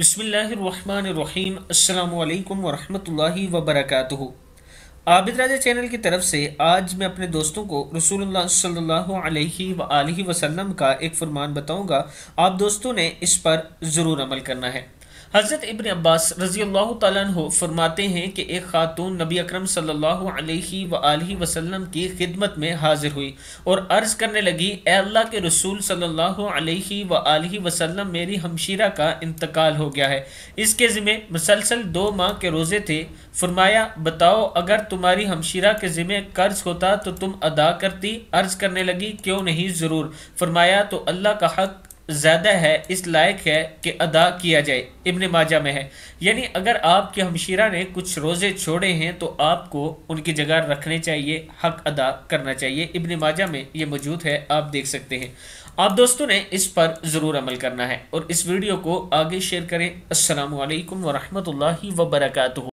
बसमीम् अल्लाम वरहमतुल्लाहि वबरकातुहु आबिद राजा चैनल की तरफ से आज मैं अपने दोस्तों को रसूलुल्लाह सल्लल्लाहु अलैहि वसल्लम का एक फरमान बताऊंगा आप दोस्तों ने इस पर ज़रूर अमल करना है हज़रत इबन अब्बास रज़ी अल्लाह तु फरमाते हैं कि एक खातून नबी अकरम सल्लल्लाहु अलैहि सल्ला वसल्लम की खिदमत में हाजिर हुई और अर्ज़ करने लगी अल्लाह के रसूल सल्लल्लाहु अलैहि वसल्लम मेरी हमशीरा का इंतकाल हो गया है इसके ज़िम्मे मसलसल दो माह के रोज़े थे फरमाया बताओ अगर तुम्हारी हमशीरा के ज़िम्मे कर्ज होता तो तुम अदा करती अर्ज़ करने लगी क्यों नहीं ज़रूर फरमाया तो अल्लाह का हक ज़्यादा है इस लायक है कि अदा किया जाए इबन माजा में है यानी अगर आपके हमशीरा ने कुछ रोज़े छोड़े हैं तो आपको उनकी जगह रखने चाहिए हक अदा करना चाहिए इबन माजा में ये मौजूद है आप देख सकते हैं आप दोस्तों ने इस पर ज़रूर अमल करना है और इस वीडियो को आगे शेयर करें असलकम वरहमल वर्का